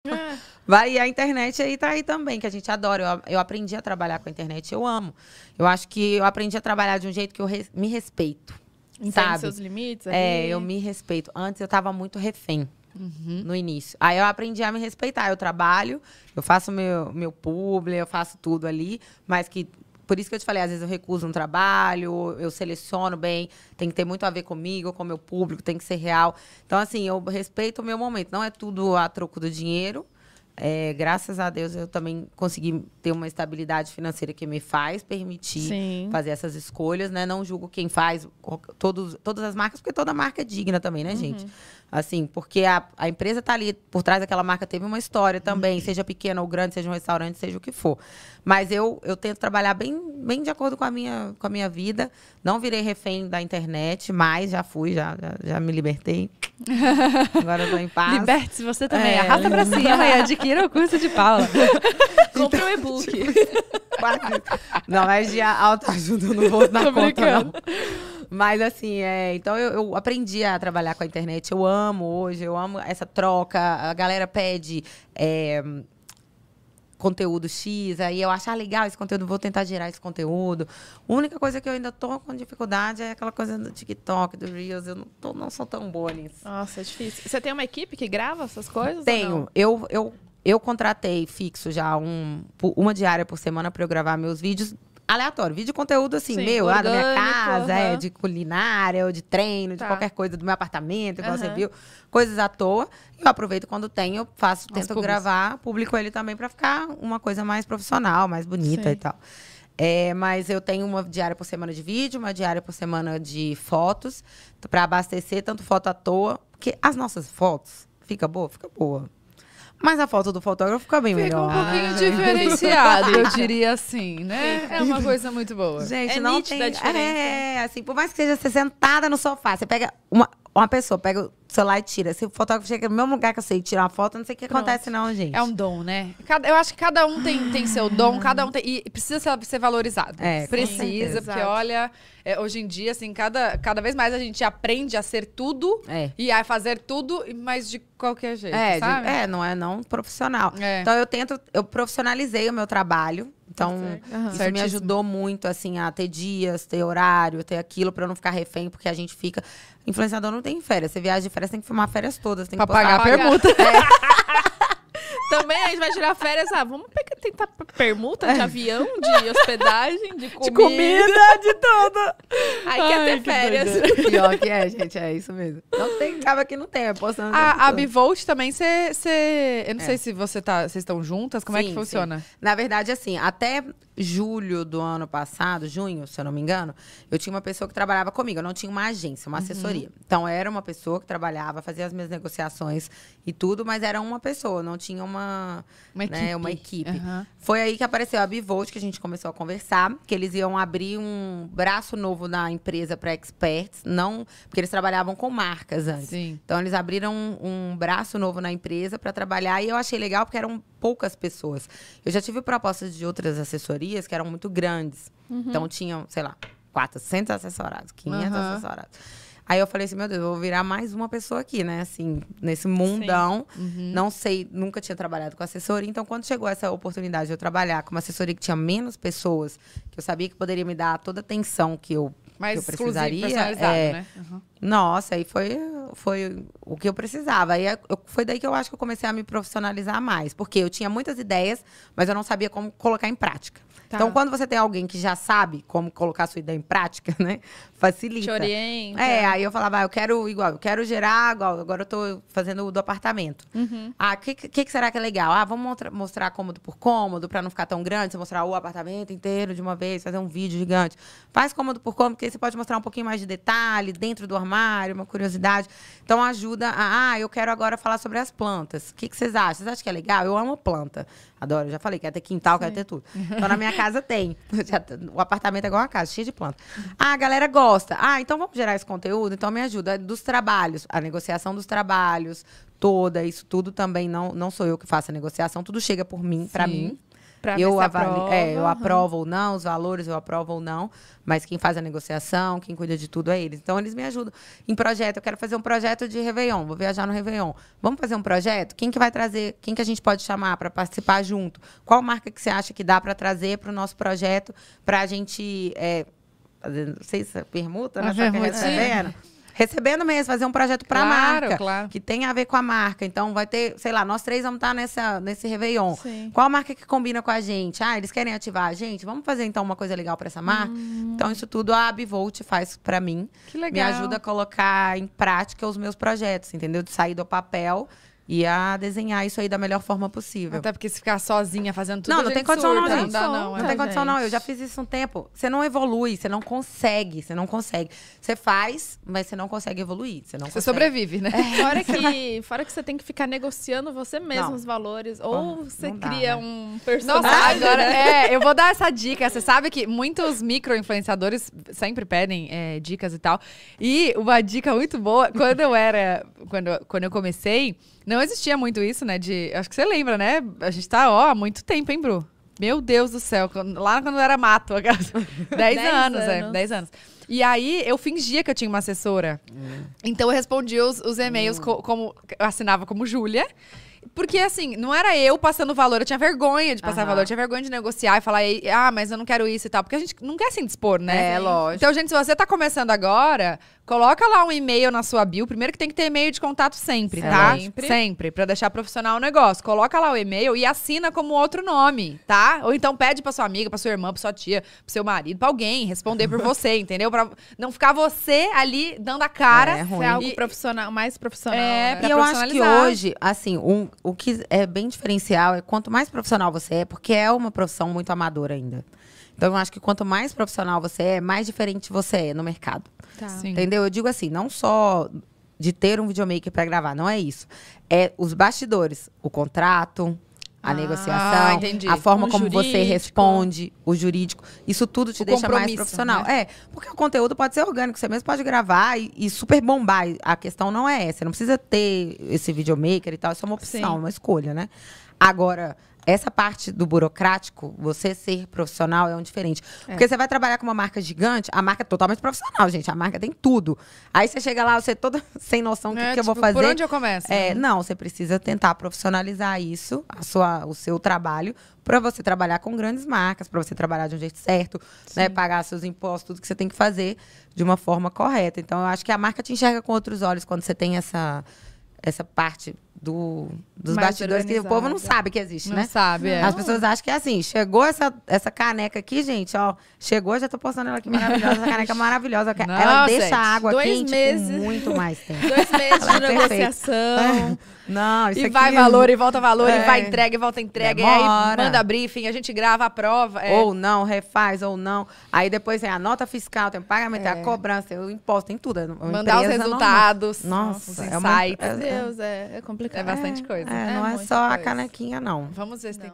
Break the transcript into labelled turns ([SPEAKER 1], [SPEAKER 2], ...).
[SPEAKER 1] Vai, e a internet aí tá aí também, que a gente adora. Eu, eu aprendi a trabalhar com a internet, eu amo. Eu acho que eu aprendi a trabalhar de um jeito que eu res, me respeito. Entende sabe? seus
[SPEAKER 2] limites? É, ali. É, eu me
[SPEAKER 1] respeito. Antes eu tava muito refém. Uhum. No início. Aí eu aprendi a me respeitar. Eu trabalho, eu faço meu, meu publi, eu faço tudo ali, mas que por isso que eu te falei, às vezes eu recuso um trabalho, eu seleciono bem, tem que ter muito a ver comigo, com o meu público, tem que ser real. Então, assim, eu respeito o meu momento. Não é tudo a troco do dinheiro, é, graças a Deus eu também consegui ter uma estabilidade financeira que me faz permitir Sim. fazer essas escolhas, né? Não julgo quem faz todos, todas as marcas, porque toda marca é digna também, né, uhum. gente? Assim, porque a, a empresa tá ali, por trás daquela marca teve uma história também, uhum. seja pequena ou grande, seja um restaurante, seja o que for. Mas eu, eu tento trabalhar bem, bem de acordo com a, minha, com a minha vida. Não virei refém da internet, mas já fui, já, já, já me libertei. Agora eu tô em paz. Liberte-se você também. É. Arrasta pra é. cima e
[SPEAKER 2] adquire adquira o curso de Paula. Compre o um então, e-book. Tipo,
[SPEAKER 1] não, mas é de autoajuda eu não vou dar Tô conta, brincando. não. Mas assim, é, então eu, eu, aprendi a trabalhar com a internet. Eu amo hoje, eu amo essa troca. A galera pede é, conteúdo X, aí eu acho ah, legal esse conteúdo, vou tentar gerar esse conteúdo. A única coisa que eu ainda tô com dificuldade é aquela coisa do TikTok, do Reels. Eu não, tô, não sou tão boa nisso.
[SPEAKER 2] Nossa, é difícil. Você tem uma equipe que grava essas coisas? Tenho.
[SPEAKER 1] Eu, eu eu contratei fixo já um, uma diária por semana para eu gravar meus vídeos aleatório, vídeo de conteúdo assim, Sim, meu, orgânico, da minha casa, uhum. é, de culinária, ou de treino, tá. de qualquer coisa, do meu apartamento, igual uhum. você viu, coisas à toa. E eu aproveito quando tenho faço, As tento públicos. gravar, publico ele também para ficar uma coisa mais profissional, mais bonita Sim. e tal. É, mas eu tenho uma diária por semana de vídeo, uma diária por semana de fotos, para abastecer tanto foto à toa, porque as nossas fotos fica boa, fica boa. Mas a foto do fotógrafo fica bem Fica melhor. um pouquinho ah. diferenciado, eu diria
[SPEAKER 2] assim, né? É uma coisa
[SPEAKER 1] muito boa. Gente, É não tem. diferença. É, assim, por mais que seja você sentada no sofá, você pega uma, uma pessoa pega o celular e tira. Se o fotógrafo chega no mesmo lugar que eu sei tirar uma foto, não sei o que Pronto. acontece,
[SPEAKER 2] não, gente. É um dom, né? Cada, eu acho que cada um tem, tem seu dom, cada um tem. E precisa ser, ser valorizado. É, precisa, porque olha, é, hoje em dia, assim, cada, cada vez mais a gente aprende a ser tudo é. e a fazer tudo, mas de qualquer jeito. É, sabe? De, é
[SPEAKER 1] não é não profissional. É. Então eu tento, eu profissionalizei o meu trabalho então, uhum. isso Certíssimo. me ajudou muito, assim, a ter dias, ter horário, ter aquilo, para eu não ficar refém, porque a gente fica. Influenciador não tem férias. Você viaja de férias, tem que filmar férias todas. Tem pra que pagar a permuta.
[SPEAKER 2] É. Também a gente vai tirar férias, ah, vamos pegar, tentar permuta de é. avião, de hospedagem, de comida. De comida, de tudo. Aí quer ter férias. Doida. Pior que é, gente, é isso mesmo. Não tem, acaba que não tem, A, é a Bivolt também, você... Eu não é. sei se você tá, vocês estão juntas, como sim, é que funciona? Sim. Na verdade, assim, até julho do
[SPEAKER 1] ano passado, junho, se eu não me engano, eu tinha uma pessoa que trabalhava comigo. Eu não tinha uma agência, uma uhum. assessoria. Então era uma pessoa que trabalhava, fazia as minhas negociações e tudo, mas era uma pessoa, não tinha uma, uma né, equipe. Uma equipe. Uhum. Foi aí que apareceu a Bivolt, que a gente começou a conversar, que eles iam abrir um braço novo na empresa para experts, não, porque eles trabalhavam com marcas antes. Sim. Então eles abriram um, um braço novo na empresa para trabalhar e eu achei legal porque era um poucas pessoas. Eu já tive propostas de outras assessorias que eram muito grandes. Uhum. Então tinham, sei lá, 400 assessorados, 500 uhum. assessorados. Aí eu falei assim, meu Deus, eu vou virar mais uma pessoa aqui, né? Assim, nesse mundão. Uhum. Não sei, nunca tinha trabalhado com assessoria. Então, quando chegou essa oportunidade de eu trabalhar com uma assessoria que tinha menos pessoas, que eu sabia que poderia me dar toda a atenção que eu, Mais que eu precisaria. É, né? uhum. Nossa, aí foi, foi o que eu precisava. E é, eu, foi daí que eu acho que eu comecei a me profissionalizar mais. Porque eu tinha muitas ideias, mas eu não sabia como colocar em prática. Tá. Então, quando você tem alguém que já sabe como colocar a sua ideia em prática, né? Facilita. Te orienta. É, aí eu falava, ah, eu quero igual, eu quero gerar, igual, agora eu tô fazendo o do apartamento. Uhum. Ah, o que, que, que, será que é legal? Ah, vamos mostrar cômodo por cômodo, para não ficar tão grande, você mostrar o apartamento inteiro de uma vez, fazer um vídeo gigante. Faz cômodo por cômodo, porque aí você pode mostrar um pouquinho mais de detalhe, dentro do armário, uma curiosidade. Então, ajuda ah, eu quero agora falar sobre as plantas. O que, que vocês acham? Vocês acham que é legal? Eu amo planta. Adoro, já falei, quero ter quintal, Sim. quero ter tudo. Então, na minha casa tem. o apartamento é igual uma casa, cheio de planta. Ah, a galera gosta. Ah, então vamos gerar esse conteúdo? Então me ajuda. Dos trabalhos, a negociação dos trabalhos, toda, isso tudo também não, não sou eu que faço a negociação, tudo chega por mim, para mim.
[SPEAKER 2] Pra eu avalio, é, eu aprovo
[SPEAKER 1] ou não, os valores eu aprovo ou não, mas quem faz a negociação, quem cuida de tudo é eles. Então eles me ajudam. Em projeto, eu quero fazer um projeto de Réveillon, vou viajar no Réveillon. Vamos fazer um projeto? Quem que vai trazer? Quem que a gente pode chamar para participar junto? Qual marca que você acha que dá para trazer para o nosso projeto para a gente. É, não sei se é permuta, né? Tá vendo? recebendo mesmo, fazer um projeto para claro, marca, claro. que tem a ver com a marca. Então vai ter, sei lá, nós três vamos estar tá nessa, nesse Réveillon. Sim. Qual marca que combina com a gente? Ah, eles querem ativar a gente? Vamos fazer então uma coisa legal para essa marca? Hum. Então isso tudo a Abivolt faz para mim. Que legal. Me ajuda a colocar em prática os meus projetos, entendeu? De sair do papel e a desenhar isso aí da melhor
[SPEAKER 2] forma possível. Até porque se ficar sozinha fazendo
[SPEAKER 1] tudo. Não, não tem condição, surda, não, gente. Não, dá, não, não é, tem condição, gente. não. Eu já fiz isso um tempo. Você não evolui, você não consegue, você não consegue. Você faz, mas você não consegue
[SPEAKER 2] evoluir. Você, não você consegue. sobrevive, né? É. Fora, que, fora que você tem que ficar negociando você mesmo os valores. Ou você dá, né? cria né? um personagem. Nossa, agora. é, eu vou dar essa dica. Você sabe que muitos micro-influenciadores sempre pedem é, dicas e tal. E uma dica muito boa, quando eu era. Quando, quando eu comecei, não não existia muito isso, né? De, acho que você lembra, né? A gente tá, ó, há muito tempo, hein, Bru? Meu Deus do céu. Lá quando era mato, 10 anos, anos, é. 10 anos. E aí eu fingia que eu tinha uma assessora. Hum. Então eu respondia os, os e-mails hum. co como. Eu assinava como Júlia. Porque, assim, não era eu passando valor, eu tinha vergonha de passar uhum. valor, eu tinha vergonha de negociar e falar, ah, mas eu não quero isso e tal. Porque a gente não quer se indispor, né? É, lógico. Então, gente, se você tá começando agora, coloca lá um e-mail na sua bio. Primeiro que tem que ter e-mail de contato sempre, sempre. É, tá? Sempre. Sempre, pra deixar profissional o negócio. Coloca lá o e-mail e assina como outro nome, tá? Ou então pede pra sua amiga, pra sua irmã, pra sua tia, pro seu marido, pra alguém responder por você, entendeu? Pra pra não ficar você ali dando a cara. É, é ruim. É algo e, profissional, mais profissional. É, né? e eu acho que hoje,
[SPEAKER 1] assim, um, o que é bem diferencial é quanto mais profissional você é, porque é uma profissão muito amadora ainda. Então, eu acho que quanto mais profissional você é, mais diferente você é no mercado. Tá. Entendeu? Eu digo assim, não só de ter um videomaker para gravar, não é isso. É os bastidores, o contrato, a ah, negociação, a forma o como jurídico. você responde, o jurídico, isso tudo te o deixa mais profissional. Né? É, porque o conteúdo pode ser orgânico, você mesmo pode gravar e, e, super bombar. A questão não é essa, não precisa ter esse videomaker e tal, isso é uma opção, Sim. É uma escolha, né? Agora, essa parte do burocrático, você ser profissional é um diferente. É. Porque você vai trabalhar com uma marca gigante, a marca é totalmente profissional, gente. A marca tem tudo. Aí você chega lá, você é toda sem noção do é, que, tipo, eu vou tipo, fazer. Por onde eu começo? É, né? Não, você precisa tentar profissionalizar isso, a sua, o seu trabalho, para você trabalhar com grandes marcas, para você trabalhar de um jeito certo, né, pagar seus impostos, tudo que você tem que fazer de uma forma correta. Então, eu acho que a marca te enxerga com outros olhos quando você tem essa, essa parte do, dos Mais bastidores que o povo não sabe que existe, não né? Sabe, é. As pessoas acham que é assim, chegou essa, essa caneca aqui, gente, ó, chegou, já tô postando ela aqui maravilhosa, essa caneca é maravilhosa, não, ela deixa a água Dois quente meses. muito mais tempo.
[SPEAKER 2] Dois meses é de negociação.
[SPEAKER 1] Não, isso e aqui... vai valor e volta valor, é. e vai entrega e
[SPEAKER 2] volta entrega, Demora. e aí manda briefing, a gente grava a prova. É. Ou
[SPEAKER 1] não, refaz ou não. Aí depois tem a nota fiscal, tem o pagamento, tem a é. cobrança, tem o imposto, tem tudo. É Mandar os resultados. Normal. Nossa, nossa os insights. Deus, é complicado complicado. É bastante é, coisa. É, é, não é, só coisa. a canequinha, não. Vamos
[SPEAKER 2] ver se não. tem